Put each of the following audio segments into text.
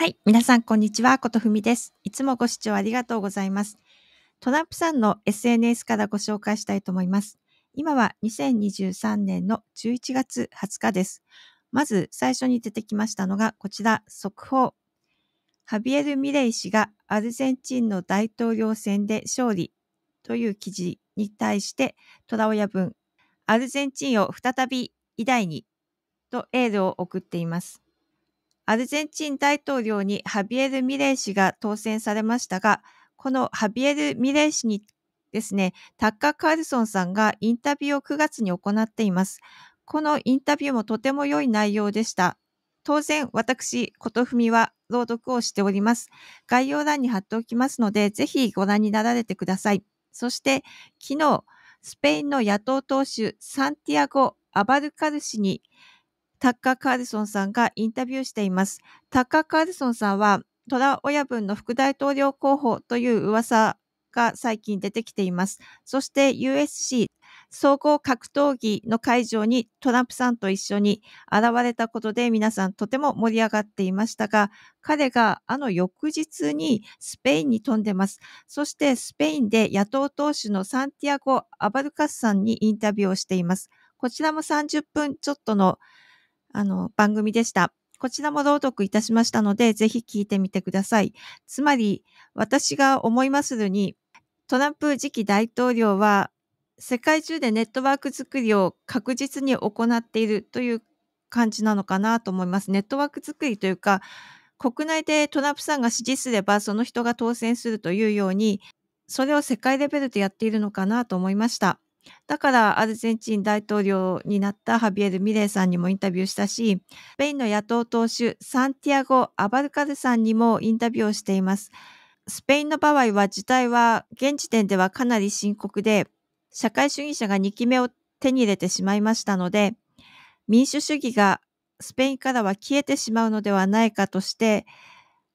はい。皆さん、こんにちは。ことふみです。いつもご視聴ありがとうございます。トランプさんの SNS からご紹介したいと思います。今は2023年の11月20日です。まず最初に出てきましたのがこちら、速報。ハビエル・ミレイ氏がアルゼンチンの大統領選で勝利という記事に対して虎親分、アルゼンチンを再び偉大にとエールを送っています。アルゼンチン大統領にハビエル・ミレイ氏が当選されましたが、このハビエル・ミレイ氏にですね、タッカー・カールソンさんがインタビューを9月に行っています。このインタビューもとても良い内容でした。当然、私、ことふみは朗読をしております。概要欄に貼っておきますので、ぜひご覧になられてください。そして、昨日、スペインの野党党首サンティアゴ・アバルカル氏にタッカー・カーデソンさんがインタビューしています。タッカー・カーデソンさんは、トラ親分の副大統領候補という噂が最近出てきています。そして USC 総合格闘技の会場にトランプさんと一緒に現れたことで皆さんとても盛り上がっていましたが、彼があの翌日にスペインに飛んでます。そしてスペインで野党党首のサンティアゴ・アバルカスさんにインタビューをしています。こちらも30分ちょっとのあの、番組でした。こちらも朗読いたしましたので、ぜひ聞いてみてください。つまり、私が思いまするに、トランプ次期大統領は、世界中でネットワーク作りを確実に行っているという感じなのかなと思います。ネットワーク作りというか、国内でトランプさんが支持すれば、その人が当選するというように、それを世界レベルでやっているのかなと思いました。だからアルゼンチン大統領になったハビエル・ミレイさんにもインタビューしたし、スペインの野党党首サンティアゴ・アバルカルさんにもインタビューをしています。スペインの場合は事態は現時点ではかなり深刻で、社会主義者が2期目を手に入れてしまいましたので、民主主義がスペインからは消えてしまうのではないかとして、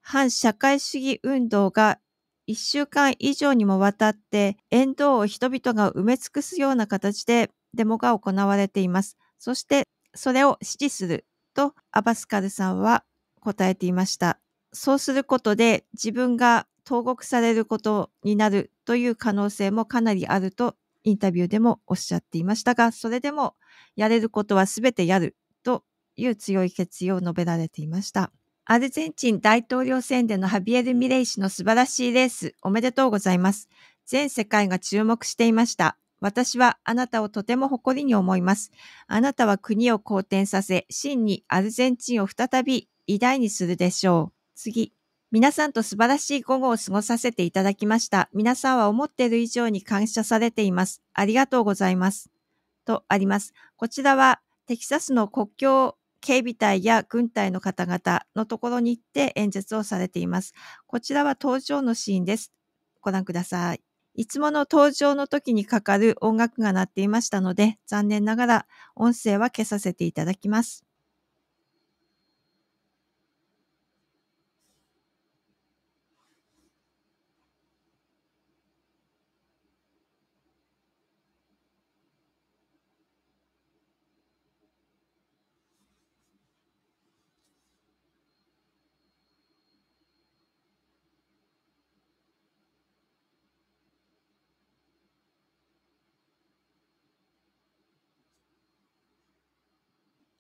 反社会主義運動が1週間以上にもわたって沿道を人々が埋め尽くすような形でデモが行われています。そしてそれを支持するとアバスカルさんは答えていました。そうすることで自分が投獄されることになるという可能性もかなりあるとインタビューでもおっしゃっていましたが、それでもやれることは全てやるという強い決意を述べられていました。アルゼンチン大統領選でのハビエル・ミレイ氏の素晴らしいレース、おめでとうございます。全世界が注目していました。私はあなたをとても誇りに思います。あなたは国を好転させ、真にアルゼンチンを再び偉大にするでしょう。次。皆さんと素晴らしい午後を過ごさせていただきました。皆さんは思っている以上に感謝されています。ありがとうございます。とあります。こちらはテキサスの国境警備隊や軍隊の方々のところに行って演説をされています。こちらは登場のシーンです。ご覧ください。いつもの登場の時にかかる音楽が鳴っていましたので、残念ながら音声は消させていただきます。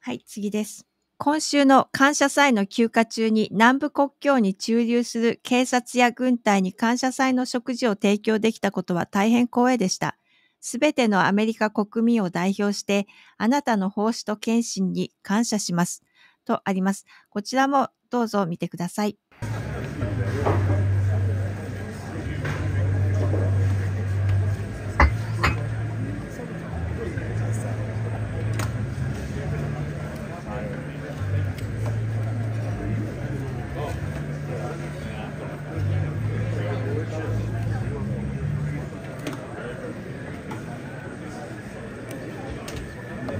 はい、次です。今週の感謝祭の休暇中に南部国境に駐留する警察や軍隊に感謝祭の食事を提供できたことは大変光栄でした。すべてのアメリカ国民を代表して、あなたの奉仕と献身に感謝します。とあります。こちらもどうぞ見てください。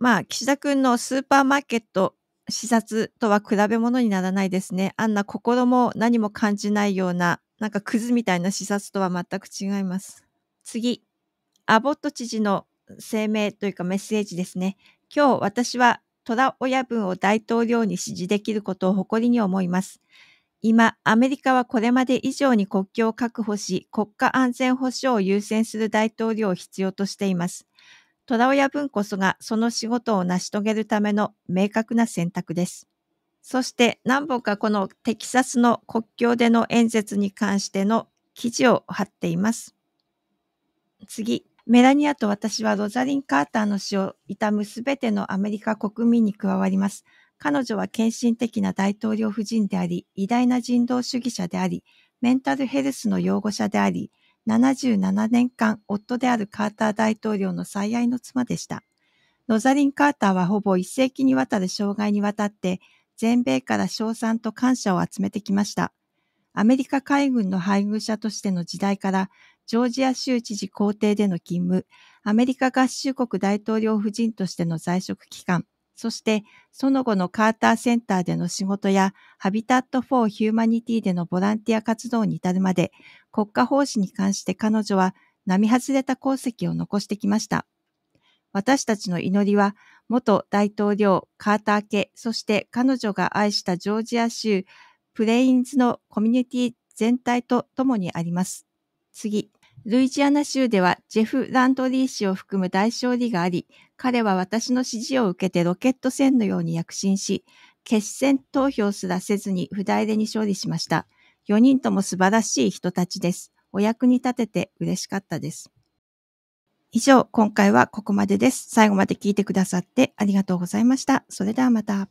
まあ、岸田君のスーパーマーケット視察とは比べ物にならないですね。あんな心も何も感じないような、なんかクズみたいな視察とは全く違います。次、アボット知事の声明というかメッセージですね。今日私は虎親分を大統領に支持できることを誇りに思います。今、アメリカはこれまで以上に国境を確保し、国家安全保障を優先する大統領を必要としています。虎親分こそがその仕事を成し遂げるための明確な選択です。そして何本かこのテキサスの国境での演説に関しての記事を貼っています。次、メラニアと私はロザリン・カーターの死を悼むすべてのアメリカ国民に加わります。彼女は献身的な大統領夫人であり、偉大な人道主義者であり、メンタルヘルスの擁護者であり、77年間夫であるカーター大統領の最愛の妻でした。ロザリン・カーターはほぼ一世紀にわたる障害にわたって全米から賞賛と感謝を集めてきました。アメリカ海軍の配偶者としての時代からジョージア州知事皇帝での勤務、アメリカ合衆国大統領夫人としての在職期間、そしてその後のカーターセンターでの仕事やハビタット・フォー・ヒューマニティでのボランティア活動に至るまで国家奉仕に関して彼女は並外れた功績を残してきました。私たちの祈りは元大統領カーター家、そして彼女が愛したジョージア州プレインズのコミュニティ全体と共にあります。次。ルイジアナ州ではジェフ・ランドリー氏を含む大勝利があり、彼は私の支持を受けてロケット戦のように躍進し、決戦投票すらせずに不代理に勝利しました。4人とも素晴らしい人たちです。お役に立てて嬉しかったです。以上、今回はここまでです。最後まで聞いてくださってありがとうございました。それではまた。